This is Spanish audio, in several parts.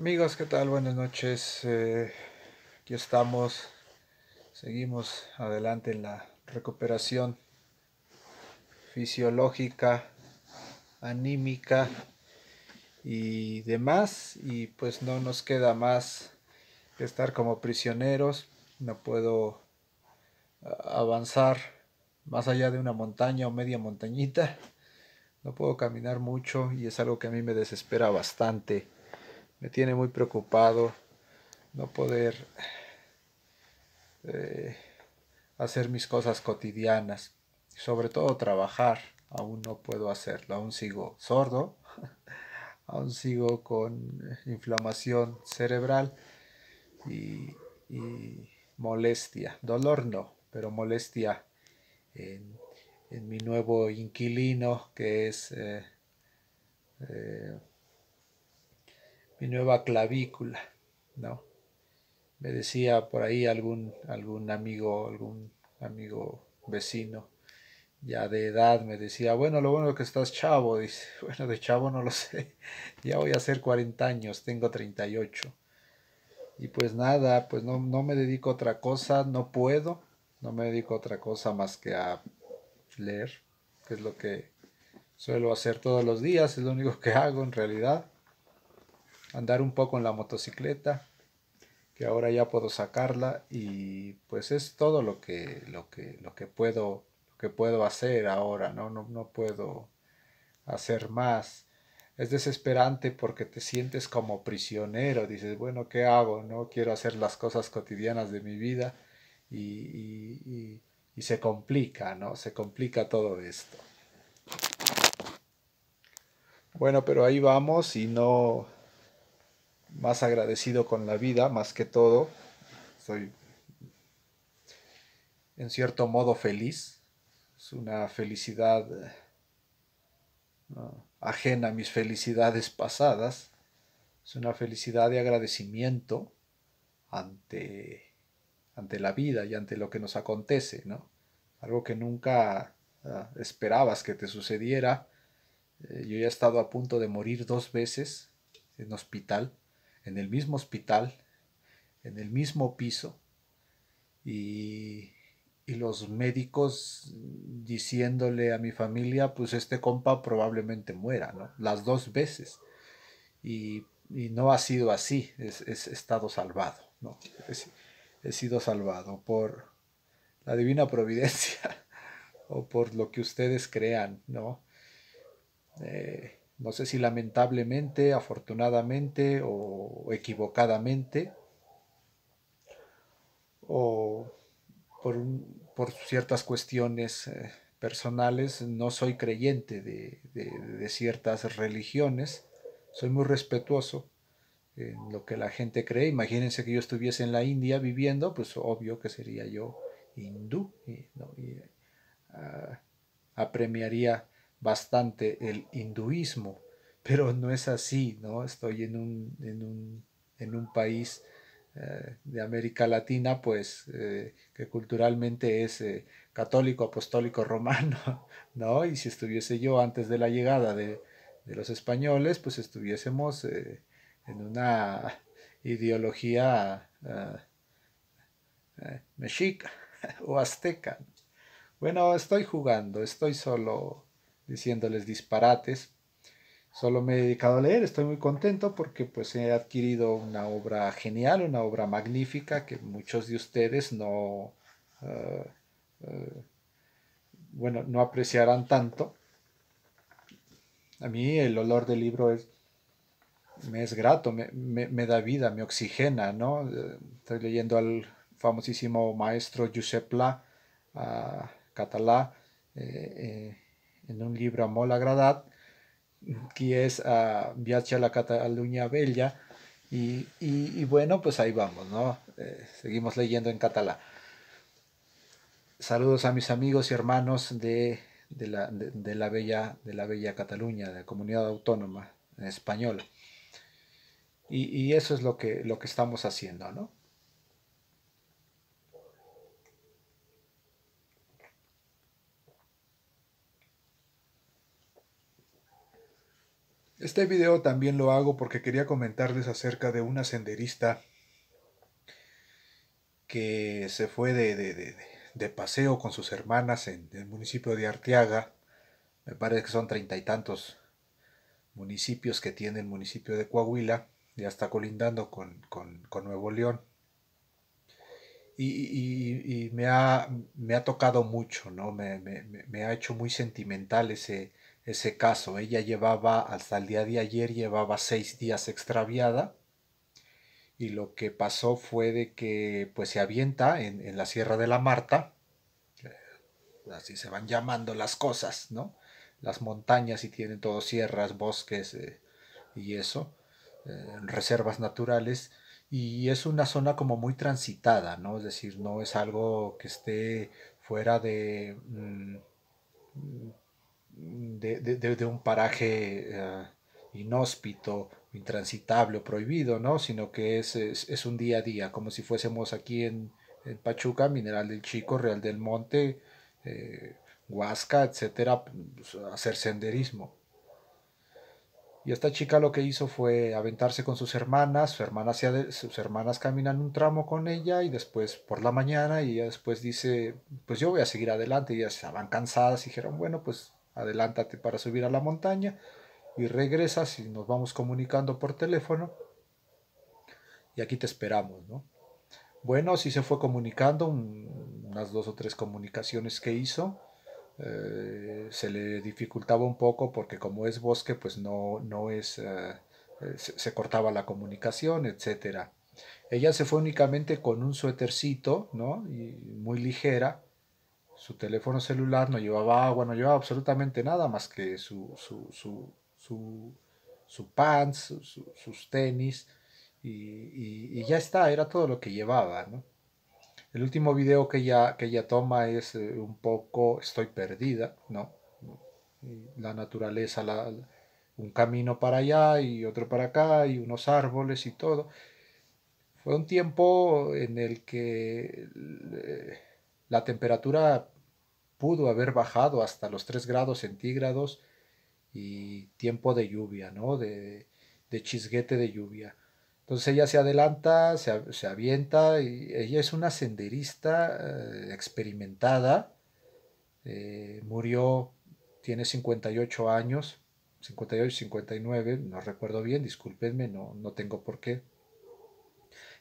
Amigos, ¿qué tal? Buenas noches. Eh, aquí estamos. Seguimos adelante en la recuperación fisiológica, anímica y demás. Y pues no nos queda más que estar como prisioneros. No puedo ah, avanzar más allá de una montaña o media montañita. No puedo caminar mucho y es algo que a mí me desespera bastante me tiene muy preocupado no poder eh, hacer mis cosas cotidianas, sobre todo trabajar. Aún no puedo hacerlo, aún sigo sordo, aún sigo con eh, inflamación cerebral y, molestia, dolor no, pero molestia en, mi nuevo inquilino que es... Eh, mi nueva clavícula, ¿no? Me decía por ahí algún, algún amigo, algún amigo vecino ya de edad me decía, bueno, lo bueno es que estás chavo, dice, bueno, de chavo no lo sé, ya voy a hacer 40 años, tengo 38. Y pues nada, pues no, no me dedico a otra cosa, no puedo, no me dedico a otra cosa más que a leer, que es lo que suelo hacer todos los días, es lo único que hago en realidad andar un poco en la motocicleta, que ahora ya puedo sacarla y pues es todo lo que, lo que, lo que, puedo, que puedo hacer ahora, ¿no? No, puedo hacer más. Es desesperante porque te sientes como prisionero, dices, bueno, ¿qué hago? No quiero hacer las cosas cotidianas de mi vida y se complica, ¿no? Se complica todo esto. Bueno, pero ahí vamos y no, más agradecido con la vida, más que todo. Soy, en cierto modo, feliz. Es una felicidad ajena a mis felicidades pasadas. Es una felicidad de agradecimiento ante, ante la vida y ante lo que nos acontece, ¿no? Algo que nunca ah, esperabas que te sucediera. Eh, yo ya he estado a punto de morir dos veces en hospital en el mismo hospital, en el mismo piso, y, los médicos diciéndole a mi familia, pues este compa probablemente muera, ¿no? Las dos veces. Y, no ha sido así, es, estado salvado, ¿no? he sido salvado por la divina providencia o por lo que ustedes crean, ¿no? Eh, no sé si lamentablemente, afortunadamente o equivocadamente, o por, ciertas cuestiones eh, personales, no soy creyente de, ciertas religiones, soy muy respetuoso en lo que la gente cree. Imagínense que yo estuviese en la India viviendo, pues obvio que sería yo hindú y, ah, apremiaría bastante el hinduismo, pero no es así, ¿no? Estoy en un, en un, país eh, de América Latina, pues, eh, que culturalmente es eh, católico, apostólico, romano, ¿no? Y si estuviese yo antes de la llegada de, de los españoles, pues estuviésemos en una ideología mexica o azteca. Bueno, estoy jugando, estoy solo diciéndoles disparates. Solo me he dedicado a leer, estoy muy contento porque pues he adquirido una obra genial, una obra magnífica que muchos de ustedes no, eh, eh, bueno, no apreciarán tanto. A mí el olor del libro es, me es grato, me, da vida, me oxigena, ¿no? Estoy leyendo al famosísimo maestro Giuseppe catalá, eh, en un libro Mola Gradat, que es ah, Viaje a la Cataluña Bella. Y, bueno, pues ahí vamos, ¿no? Eh, seguimos leyendo en catalán. Saludos a mis amigos y hermanos de, la, bella, de la bella Cataluña, de la comunidad autónoma española. Y, y eso es lo que, lo que estamos haciendo, ¿no? Este video también lo hago porque quería comentarles acerca de una senderista que se fue de, de, paseo con sus hermanas en, el municipio de Arteaga. Me parece que son treinta y tantos municipios que tiene el municipio de Coahuila. Ya está colindando con, Nuevo León. Y, y, y me, ha, me, ha, tocado mucho, ¿no? Me, me, me ha hecho muy sentimental ese ese caso. Ella llevaba, hasta el día de ayer, llevaba seis días extraviada y lo que pasó fue de que pues se avienta en, la Sierra de la Marta, eh, así se van llamando las cosas, ¿no? Las montañas y tienen todo sierras, bosques eh, y eso, eh, reservas naturales, y es una zona como muy transitada, ¿no? Es decir, no es algo que esté fuera de... Mm, de, un paraje eh, inhóspito, intransitable o prohibido, ¿no? Sino que es, un día a día, como si fuésemos aquí en, Pachuca, Mineral del Chico, Real del Monte, eh, Huasca, etcétera, pues, hacer senderismo. Y esta chica lo que hizo fue aventarse con sus hermanas, sus hermanas, sus hermanas caminan un tramo con ella y después por la mañana y ella después dice, pues yo voy a seguir adelante. Y ellas estaban cansadas y dijeron, bueno, pues adelántate para subir a la montaña y regresas y nos vamos comunicando por teléfono y aquí te esperamos, ¿no? Bueno, sí se fue comunicando, unas dos o tres comunicaciones que hizo. Eh, se le dificultaba un poco porque como es bosque, pues no, no es, eh, eh, se, cortaba la comunicación, etc. Ella se fue únicamente con un suétercito, ¿no? Y muy ligera, su teléfono celular, no llevaba agua, no llevaba absolutamente nada más que su, su, su, su, pants, sus tenis, y, y, ya está, era todo lo que llevaba, ¿no? El último video que ella, que ella toma es eh, un poco estoy perdida, ¿no? La naturaleza, la, un camino para allá y otro para acá y unos árboles y todo. Fue un tiempo en el que eh, la temperatura pudo haber bajado hasta los 3 grados centígrados y tiempo de lluvia, ¿no? De, chisguete de lluvia. Entonces ella se adelanta, se, avienta ella es una senderista eh, experimentada. Eh, murió, tiene 58 años, 58, 59, no recuerdo bien, discúlpenme, no, no tengo por qué.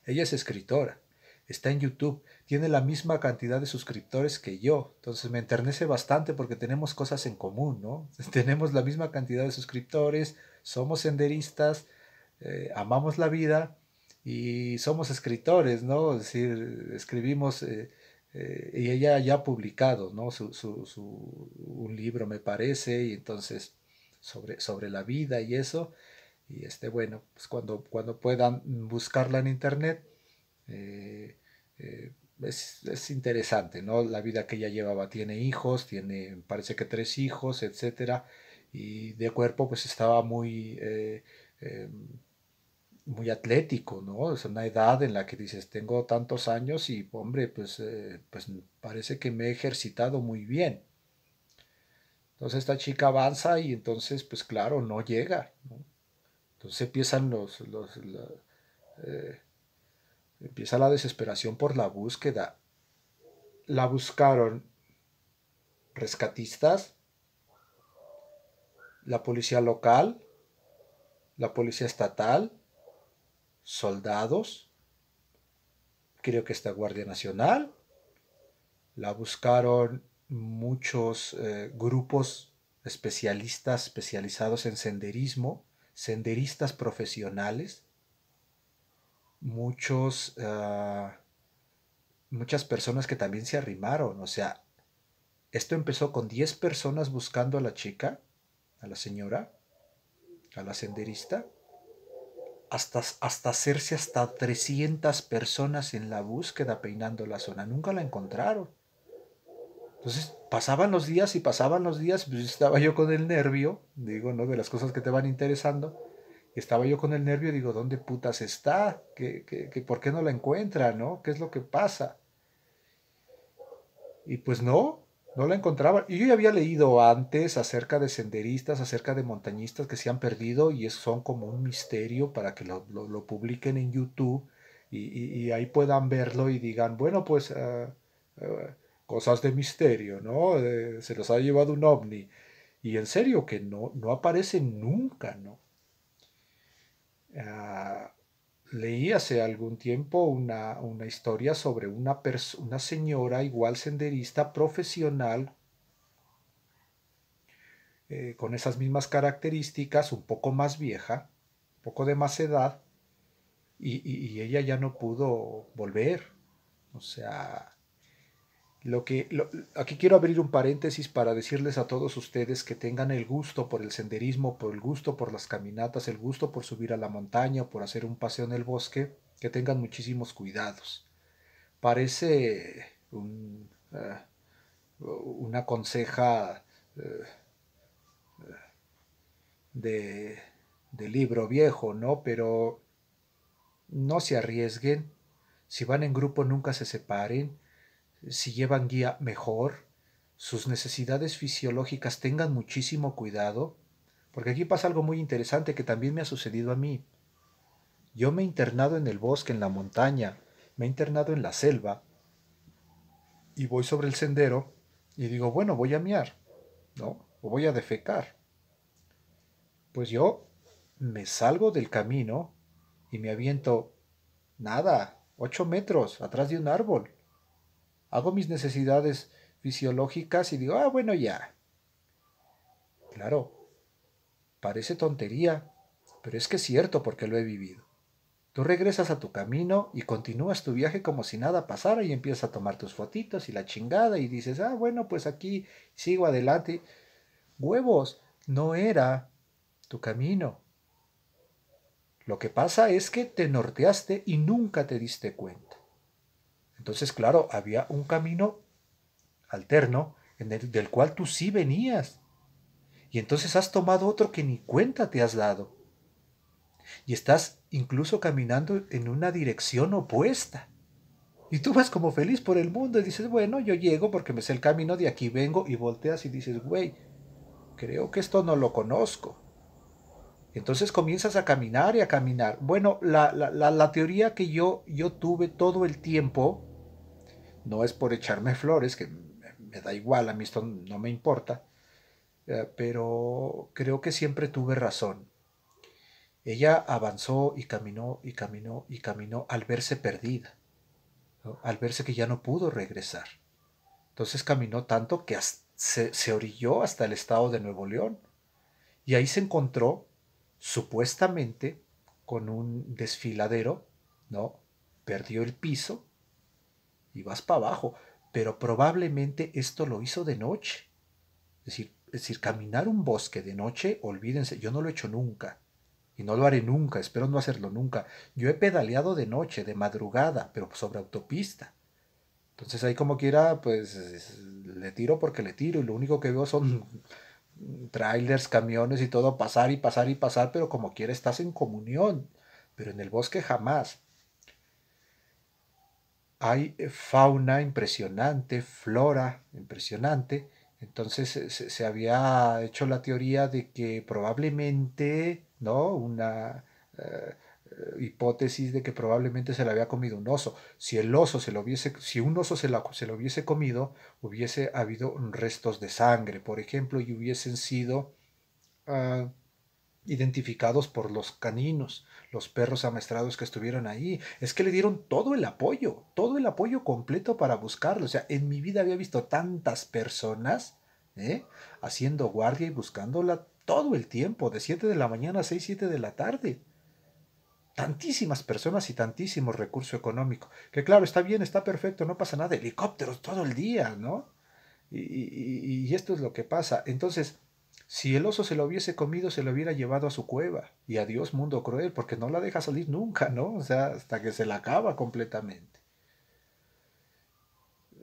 Ella es escritora, está en YouTube tiene la misma cantidad de suscriptores que yo. Entonces me enternece bastante porque tenemos cosas en común, ¿no? Tenemos la misma cantidad de suscriptores, somos senderistas, eh, amamos la vida y somos escritores, ¿no? Es decir, escribimos eh, eh, y ella ya ha publicado, ¿no? Su, un libro, me parece, y entonces sobre, sobre la vida y eso. Y este, bueno, pues cuando, cuando puedan buscarla en internet es, interesante, ¿no? La vida que ella llevaba, tiene hijos, tiene, parece que tres hijos, etcétera, y de cuerpo pues estaba muy, eh, eh, muy atlético, ¿no? Es una edad en la que dices, tengo tantos años y, hombre, pues, eh, pues parece que me he ejercitado muy bien. Entonces esta chica avanza y entonces, pues claro, no llega, Entonces empiezan los, Empieza la desesperación por la búsqueda. La buscaron rescatistas, la policía local, la policía estatal, soldados, creo que esta Guardia Nacional, la buscaron muchos eh, grupos especialistas especializados en senderismo, senderistas profesionales, muchos, ah, muchas personas que también se arrimaron. O sea, esto empezó con 10 personas buscando a la chica, a la señora, a la senderista, hasta, hasta hacerse hasta 300 personas en la búsqueda peinando la zona. Nunca la encontraron. Entonces pasaban los días y pasaban los días, pues, estaba yo con el nervio, digo, ¿no? De las cosas que te van interesando estaba yo con el nervio, digo, ¿dónde putas está? por qué no la encuentra? ¿No? ¿Qué es lo que pasa? Y pues no, no la encontraba. Y yo ya había leído antes acerca de senderistas, acerca de montañistas que se han perdido y son como un misterio para que lo, publiquen en YouTube y, ahí puedan verlo y digan, bueno, pues eh, eh, cosas de misterio, ¿no? Eh, se los ha llevado un ovni. Y en serio que no, no aparece nunca, ¿no? Ah, leí hace algún tiempo una, historia sobre una, una señora igual senderista profesional eh, con esas mismas características, un poco más vieja, un poco de más edad, y, y ella ya no pudo volver. O sea, que, aquí quiero abrir un paréntesis para decirles a todos ustedes que tengan el gusto por el senderismo, por el gusto por las caminatas, el gusto por subir a la montaña, por hacer un paseo en el bosque, que tengan muchísimos cuidados. Parece un, eh, una conseja eh, de, de libro viejo, ¿no? Pero no se arriesguen. Si van en grupo, nunca se separen si llevan guía mejor, sus necesidades fisiológicas tengan muchísimo cuidado, porque aquí pasa algo muy interesante que también me ha sucedido a mí. Yo me he internado en el bosque, en la montaña, me he internado en la selva, y voy sobre el sendero y digo, bueno, voy a miar, ¿no? O voy a defecar. Pues yo me salgo del camino y me aviento, nada, 8 metros atrás de un árbol hago mis necesidades fisiológicas y digo, ah, bueno, ya. Claro, parece tontería, pero es que es cierto porque lo he vivido. Tú regresas a tu camino y continúas tu viaje como si nada pasara y empiezas a tomar tus fotitos y la chingada y dices, ah, bueno, pues aquí sigo adelante. Huevos, no era tu camino. Lo que pasa es que te norteaste y nunca te diste cuenta. Entonces, claro, había un camino alterno del cual tú sí venías. Y entonces has tomado otro que ni cuenta te has dado. Y estás incluso caminando en una dirección opuesta. Y tú vas como feliz por el mundo y dices, bueno, yo llego porque me sé el camino, de aquí vengo y volteas y dices, güey, creo que esto no lo conozco. Entonces comienzas a caminar y a caminar. Bueno, la, la teoría que yo, yo tuve todo el tiempo no es por echarme flores, que me da igual, a mí esto no me importa, eh, pero creo que siempre tuve razón. Ella avanzó y caminó y caminó y caminó al verse perdida, al verse que ya no pudo regresar. Entonces caminó tanto que se, orilló hasta el estado de Nuevo León y ahí se encontró supuestamente con un desfiladero, ¿no? Perdió el piso y vas para abajo. Pero probablemente esto lo hizo de noche. Es decir, decir, caminar un bosque de noche, olvídense, yo no lo he hecho nunca. Y no lo haré nunca, espero no hacerlo nunca. Yo he pedaleado de noche, de madrugada, pero sobre autopista. Entonces ahí como quiera, pues le tiro porque le tiro y lo único que veo son trailers, camiones y todo pasar y pasar y pasar, pero como quiera estás en comunión, pero en el bosque jamás hay fauna impresionante, flora impresionante. Entonces eh, se, había hecho la teoría de que probablemente, ¿no? Una eh, hipótesis de que probablemente se la había comido un oso. Si el oso se lo hubiese, si un oso se, la, se lo hubiese comido, hubiese habido restos de sangre, por ejemplo, y hubiesen sido ah, identificados por los caninos, los perros amestrados que estuvieron ahí. Es que le dieron todo el apoyo, todo el apoyo completo para buscarlo. O sea, en mi vida había visto tantas personas ¿eh? haciendo guardia y buscándola todo el tiempo, de 7 de la mañana a 6, 7 de la tarde. Tantísimas personas y tantísimo recurso económico. Que claro, está bien, está perfecto, no pasa nada. Helicópteros todo el día, ¿no? y esto es lo que pasa. Entonces, si el oso se lo hubiese comido, se lo hubiera llevado a su cueva. Y adiós, mundo cruel, porque no la deja salir nunca, ¿no? O sea, hasta que se la acaba completamente.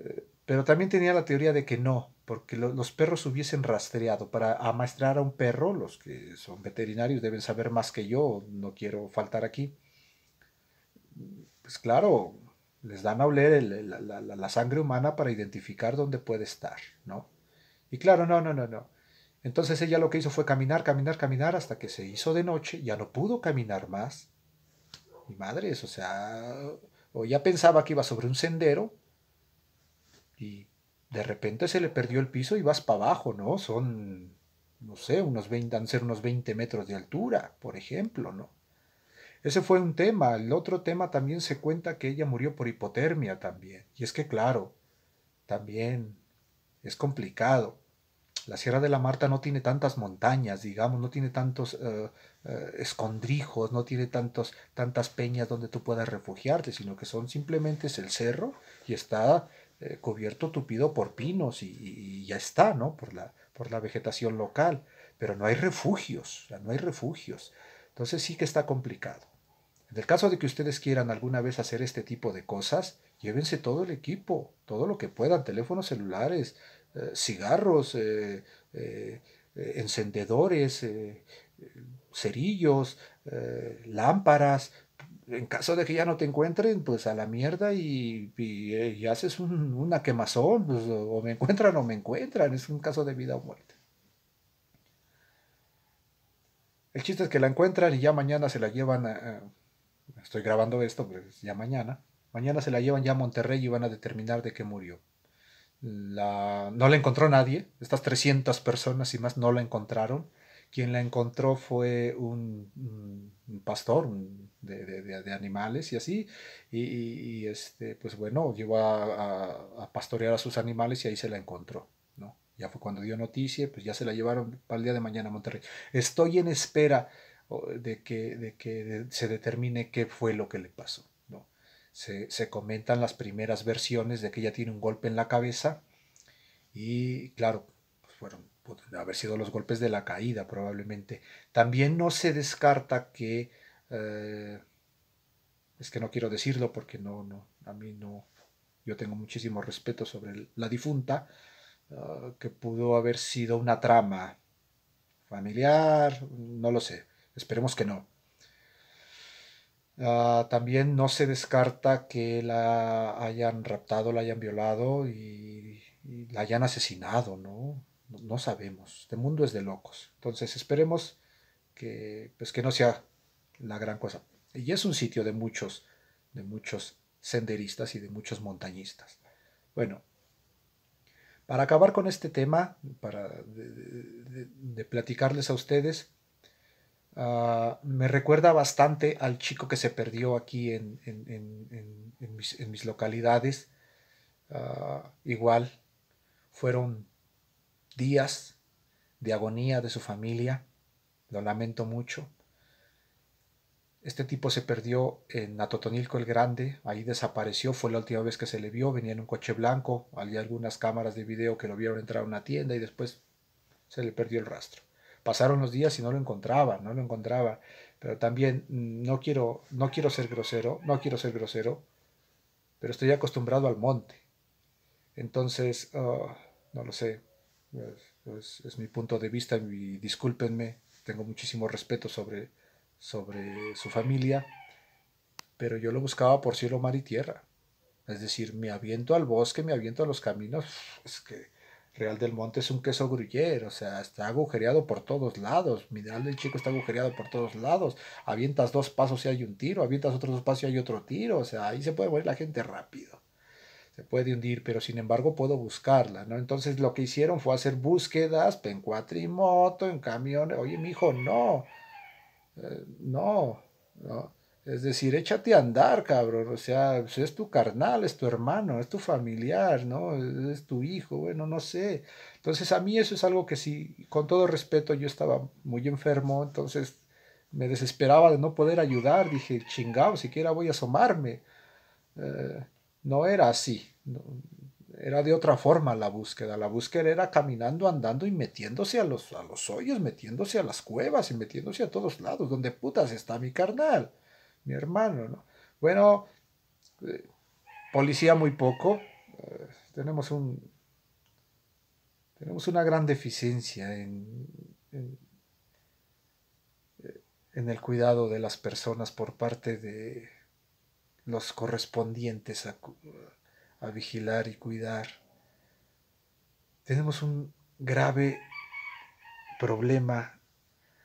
Eh, pero también tenía la teoría de que no, porque los perros hubiesen rastreado. Para amaestrar a un perro, los que son veterinarios deben saber más que yo, no quiero faltar aquí. Pues claro, les dan a oler la sangre humana para identificar dónde puede estar, ¿no? Y claro, no, no, no, no entonces ella lo que hizo fue caminar, caminar, caminar hasta que se hizo de noche, ya no pudo caminar más. Mi madre, o sea, o ya pensaba que iba sobre un sendero y de repente se le perdió el piso y vas para abajo, ¿no? Son, no sé, unos 20, ser unos 20 metros de altura, por ejemplo, ¿no? Ese fue un tema. El otro tema también se cuenta que ella murió por hipotermia también. Y es que, claro, también es complicado. La Sierra de la Marta no tiene tantas montañas, digamos, no tiene tantos eh, eh, escondrijos, no tiene tantos, tantas peñas donde tú puedas refugiarte, sino que son simplemente es el cerro y está eh, cubierto, tupido por pinos y, ya está, ¿no? Por la, por la vegetación local, pero no hay refugios, no hay refugios. Entonces sí que está complicado. En el caso de que ustedes quieran alguna vez hacer este tipo de cosas, llévense todo el equipo, todo lo que puedan, teléfonos celulares, eh, cigarros, eh, eh, encendedores, cerillos, lámparas, en caso de que ya no te encuentren, pues a la mierda y, y, haces una quemazón, pues, o me encuentran o me encuentran, es un caso de vida o muerte. El chiste es que la encuentran y ya mañana se la llevan, estoy grabando esto, pues ya mañana, mañana se la llevan ya a Monterrey y van a determinar de qué murió. La, no la encontró nadie, estas 300 personas y más no la encontraron. Quien la encontró fue un, pastor de, animales y así. Y, este, pues bueno, llegó a, pastorear a sus animales y ahí se la encontró. ¿no? Ya fue cuando dio noticia, pues ya se la llevaron para el día de mañana a Monterrey. Estoy en espera oh, de que, de que se determine qué fue lo que le pasó se, comentan las primeras versiones de que ella tiene un golpe en la cabeza y claro, pues, fueron, pueden haber sido los golpes de la caída probablemente. También no se descarta que, eh, es que no quiero decirlo porque no, no, a mí no, yo tengo muchísimo respeto sobre la difunta, ah, que pudo haber sido una trama familiar, no lo sé, esperemos que no Ah, también no se descarta que la hayan raptado, la hayan violado y, la hayan asesinado, ¿no? ¿no? sabemos. Este mundo es de locos. Entonces esperemos que, pues, que no sea la gran cosa. Y es un sitio de muchos, de muchos senderistas y de muchos montañistas. Bueno, para acabar con este tema, para de platicarles a ustedes, Ah, me recuerda bastante al chico que se perdió aquí en, mis, localidades. Ah, igual, fueron días de agonía de su familia. Lo lamento mucho. Este tipo se perdió en Atotonilco el Grande, ahí desapareció, fue la última vez que se le vio, venía en un coche blanco, había algunas cámaras de video que lo vieron entrar a una tienda y después se le perdió el rastro. Pasaron los días y no lo encontraba, no lo encontraba. Pero también mm, no quiero, no quiero ser grosero, no quiero ser grosero, pero estoy acostumbrado al monte. Entonces, ah, no lo sé, es, mi punto de vista y discúlpenme, tengo muchísimo respeto sobre, sobre su familia, pero yo lo buscaba por cielo, mar y tierra. Es decir, me aviento al bosque, me aviento a los caminos, es que Real del Monte es un queso gruyere, o sea, está agujereado por todos lados. Mineral del Chico está agujereado por todos lados. Avientas dos pasos y hay un tiro, avientas otros dos pasos y hay otro tiro. O sea, ahí se puede mover la gente rápido. Se puede hundir, pero sin embargo puedo buscarla, ¿no? Entonces lo que hicieron fue hacer búsquedas en cuatrimoto, en camiones. Oye, mi hijo, eh, no. no, no. Es decir, échate a andar, cabrón. O sea, pues, es tu carnal, es tu hermano, es tu familiar, ¿no? Es, tu hijo, bueno, no sé. Entonces, a mí eso es algo que sí, con todo respeto, yo estaba muy enfermo, entonces me desesperaba de no poder ayudar. Dije, chingado, siquiera voy a asomarme. Eh, no era así. era de otra forma la búsqueda. La búsqueda era caminando, andando y metiéndose a los, a los hoyos, metiéndose a las cuevas y metiéndose a todos lados. Donde putas está mi carnal? mi hermano, ¿no? Bueno, eh, policía muy poco, eh, tenemos un... Tenemos una gran deficiencia en, eh, en, el cuidado de las personas por parte de los correspondientes a, a vigilar y cuidar. Tenemos un grave problema.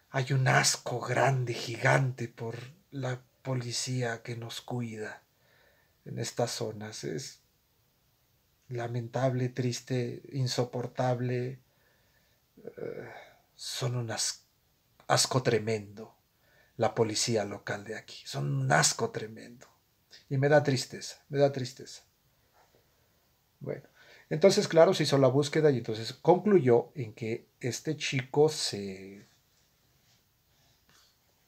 Hay un asco grande, gigante por la policía que nos cuida en estas zonas. Es lamentable, triste, insoportable. Eh, son un asco tremendo la policía local de aquí. Son un asco tremendo. Y me da tristeza, me da tristeza. Bueno, entonces claro, se hizo la búsqueda y entonces concluyó en que este chico se,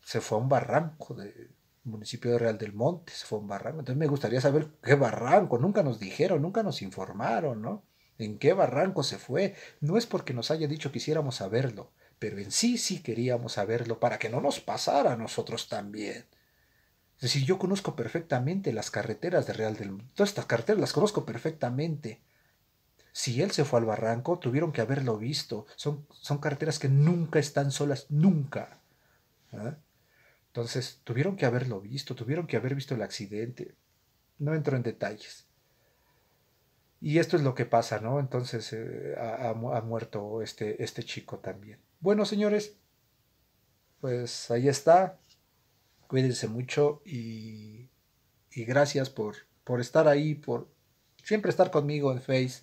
se fue a un barranco de, municipio de Real del Monte, se fue un barranco. Entonces me gustaría saber qué barranco, nunca nos dijeron, nunca nos informaron, ¿no? ¿En qué barranco se fue? No es porque nos haya dicho que quisiéramos saberlo, pero en sí sí queríamos saberlo para que no nos pasara a nosotros también. Es decir, yo conozco perfectamente las carreteras de Real del Monte, todas estas carreteras las conozco perfectamente. Si él se fue al barranco, tuvieron que haberlo visto. Son, son carreteras que nunca están solas, nunca. ¿ah? Entonces, tuvieron que haberlo visto, tuvieron que haber visto el accidente. No entro en detalles. Y esto es lo que pasa, ¿no? Entonces eh, ha, muerto este, este chico también. Bueno, señores, pues ahí está. Cuídense mucho y, gracias por, por estar ahí, por siempre estar conmigo en Face,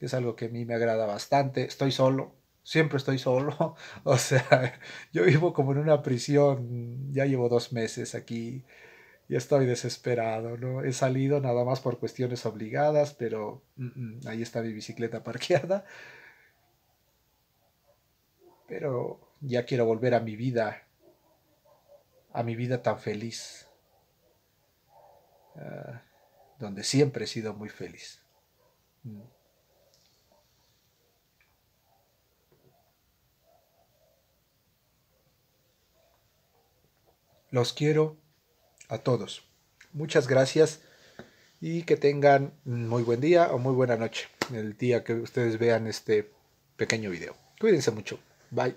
que es algo que a mí me agrada bastante. Estoy solo, siempre estoy solo. O sea, yo vivo como en una prisión, ya llevo dos meses aquí y estoy desesperado, ¿no? He salido nada más por cuestiones obligadas, pero ahí está mi bicicleta parqueada. Pero ya quiero volver a mi vida, a mi vida tan feliz, ah, donde siempre he sido muy feliz. Mm. Los quiero a todos. Muchas gracias y que tengan muy buen día o muy buena noche el día que ustedes vean este pequeño video. Cuídense mucho. Bye.